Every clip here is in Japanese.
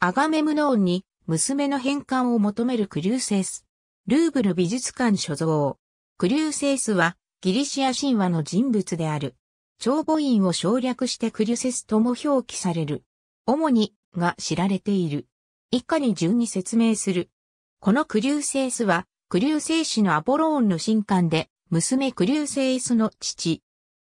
アガメムノーンに娘の返還を求めるクリューセス。ルーブル美術館所蔵。クリューセスはギリシア神話の人物である。長母院を省略してクリュセスとも表記される。主にが知られている。以下に順に説明する。このクリューセースは、クリューセー氏のアポローンの神官で、娘クリューセースの父。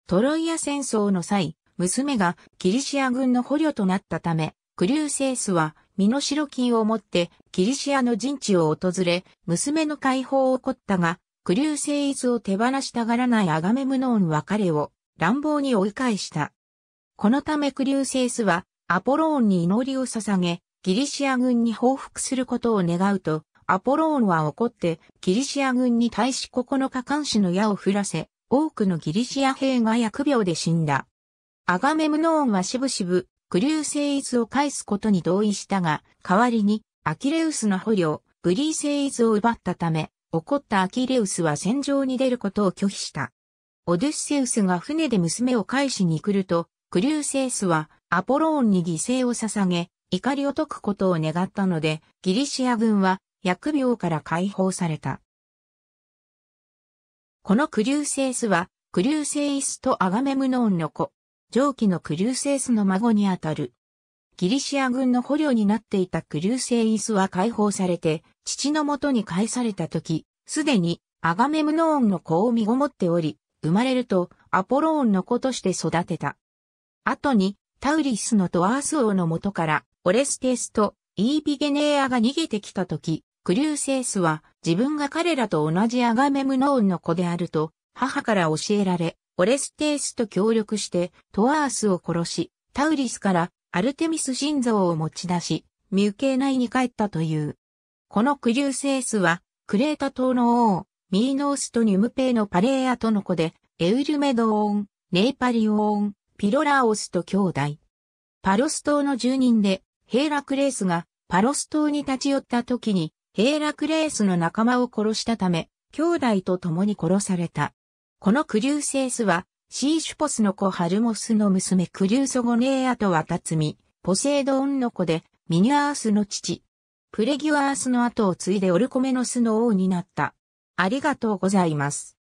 トロイア戦争の際、娘がギリシア軍の捕虜となったため、クリューセースは身の代金を持ってキリシアの陣地を訪れ、娘の解放を起こったが、クリューセイスを手放したがらないアガメムノーンは彼を乱暴に追い返した。このためクリューセイスはアポローンに祈りを捧げ、ギリシア軍に報復することを願うと、アポローンは怒ってギリシア軍に対し9日間死の矢を振らせ、多くのギリシア兵が疫病で死んだ。アガメムノーンはしぶしぶクリュー製逸を返すことに同意したが、代わりにアキレウスの捕虜、ブリーセイズを奪ったため、怒ったアキレウスは戦場に出ることを拒否した。オデュッセウスが船で娘を返しに来ると、クリューセウスはアポローンに犠牲を捧げ、怒りを解くことを願ったので、ギリシア軍は疫病から解放された。このクリューセイスは、クリューセイスとアガメムノンの子、上記のクリューセースの孫にあたる。ギリシア軍の捕虜になっていたクリューセイスは解放されて、父のもとに返された時、すでにアガメムノーンの子を身ごもっており、生まれるとアポローンの子として育てた。後にタウリスのトアース王の元からオレステスとイーピゲネーアが逃げてきた時、クリューセイスは自分が彼らと同じアガメムノーンの子であると母から教えられ、オレステースと協力してトワースを殺し、タウリスからアルテミス心臓を持ち出し、ミュケー内に帰ったという。このクリューセースは、クレータ島の王、ミーノースとニュムペイのパレーアとの子で、エウルメドオーン、ネイパリオーン、ピロラオスと兄弟。パロス島の住人で、ヘーラクレースがパロス島に立ち寄った時に、ヘーラクレースの仲間を殺したため、兄弟と共に殺された。このクリューセースは、シーシュポスの子ハルモスの娘クリューソゴネーアとワタツミ、ポセイドオンの子で、ミニアースの父。プレギュアースの後を継いでオルコメノスの王になった。ありがとうございます。